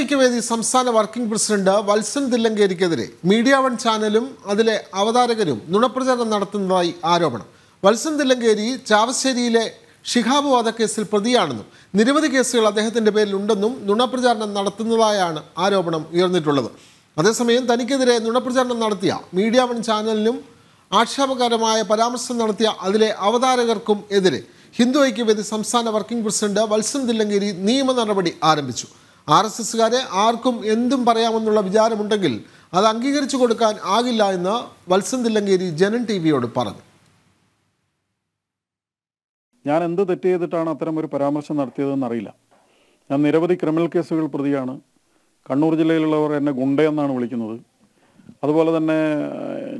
ഐക്യവേദി സംസ്ഥാന working president Valsan തില്ലങ്കേരിക്കെതിരെ media one ചാനലും അതിലെ അവതാരകരും നുണപ്രചാരണം നടത്തുന്നതായി ആരോപണം വത്സൻ തില്ലങ്കേരി ചാവശ്ശേരിയിലെ ഷിഹാബ് വാദക്കേസിൽ പ്രതിയാണെന്നും നിരവധി കേസുകൾ അദ്ദേഹത്തിൻ്റെ പേരിലുണ്ടെന്നും നുണപ്രചാരണം നടത്തുന്നതായാണ് ആരോപണം ഉയർന്നിട്ടുള്ളത് അതേസമയം തനിക്കെതിരെ നുണപ്രചാരണം നടത്തിയ മീഡിയ വൺ ചാനലിനും ആക്ഷേപകരമായ പരാമർശം നടത്തിയ അതിലെ അവതാരകർക്കും എതിരെ ഹിന്ദു ഐക്യവേദി സംസ്ഥാന വർക്കിംഗ് പ്രസിഡന്റ് വത്സൻ തില്ലങ്കേരി നിയമ നടപടി ആരംഭിച്ചു ആർ എസ് എസ്സുകാരെ ആർക്കും എന്തും പറയാമെന്നുള്ള വിചാരമുണ്ടെങ്കിൽ അത് അംഗീകരിച്ചു കൊടുക്കാൻ ആകില്ല എന്ന് വത്സൻ തില്ലങ്കേരി ജനൻ ടി വിയോട് പറഞ്ഞു ഞാൻ എന്ത് തെറ്റ് ചെയ്തിട്ടാണ് അത്തരം ഒരു പരാമർശം നടത്തിയതെന്ന് അറിയില്ല ഞാൻ നിരവധി ക്രിമിനൽ കേസുകൾ പ്രതിയാണ് കണ്ണൂർ ജില്ലയിലുള്ളവർ എന്നെ ഗുണ്ടയെന്നാണ് വിളിക്കുന്നത് അതുപോലെ തന്നെ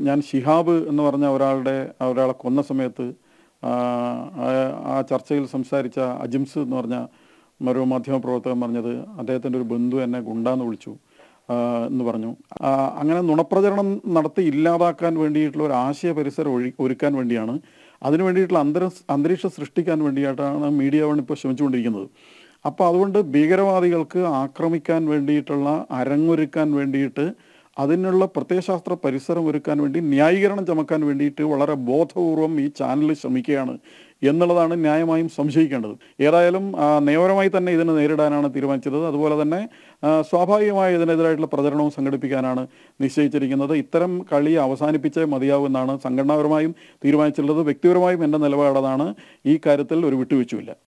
ഞാൻ ഷിഹാബ് എന്ന് പറഞ്ഞ ഒരാളുടെ ഒരാളെ കൊന്ന സമയത്ത് ആ ചർച്ചയിൽ സംസാരിച്ച അജിംസ് എന്ന് പറഞ്ഞ മറ്റൊരു മാധ്യമപ്രവർത്തകൻ പറഞ്ഞത് അദ്ദേഹത്തിൻ്റെ ഒരു ബന്ധു എന്നെ ഗുണ്ടാന്ന് വിളിച്ചു എന്ന് പറഞ്ഞു അങ്ങനെ നുണപ്രചരണം നടത്തി ഇല്ലാതാക്കാൻ വേണ്ടിയിട്ടുള്ള ഒരു ആശയ പരിസരം ഒഴി ഒരുക്കാൻ വേണ്ടിയാണ് അതിനു വേണ്ടിയിട്ടുള്ള അന്തര അന്തരീക്ഷം സൃഷ്ടിക്കാൻ വേണ്ടിയിട്ടാണ് മീഡിയ വൺ ഇപ്പോൾ ശ്രമിച്ചുകൊണ്ടിരിക്കുന്നത് അപ്പോൾ അതുകൊണ്ട് ഭീകരവാദികൾക്ക് ആക്രമിക്കാൻ വേണ്ടിയിട്ടുള്ള അരങ്ങൊരുക്കാൻ വേണ്ടിയിട്ട് അതിനുള്ള പ്രത്യയശാസ്ത്ര പരിസരം ഒരുക്കാൻ വേണ്ടി ന്യായീകരണം ചമക്കാൻ വേണ്ടിയിട്ട് വളരെ ബോധപൂർവം ഈ ചാനൽ ശ്രമിക്കുകയാണ് എന്നുള്ളതാണ് ന്യായമായും സംശയിക്കേണ്ടത് ഏതായാലും നിയമപരമായി തന്നെ ഇതിനെ നേരിടാനാണ് തീരുമാനിച്ചത് അതുപോലെ തന്നെ സ്വാഭാവികമായി ഇതിനെതിരായിട്ടുള്ള പ്രചരണവും സംഘടിപ്പിക്കാനാണ് നിശ്ചയിച്ചിരിക്കുന്നത് ഇത്തരം കളി അവസാനിപ്പിച്ചേ മതിയാവുമെന്നാണ് സംഘടനാപരമായും തീരുമാനിച്ചിട്ടുള്ളത് വ്യക്തിപരമായും എൻ്റെ നിലപാടതാണ് ഈ കാര്യത്തിൽ ഒരു വിട്ടുവീഴ്ചയില്ല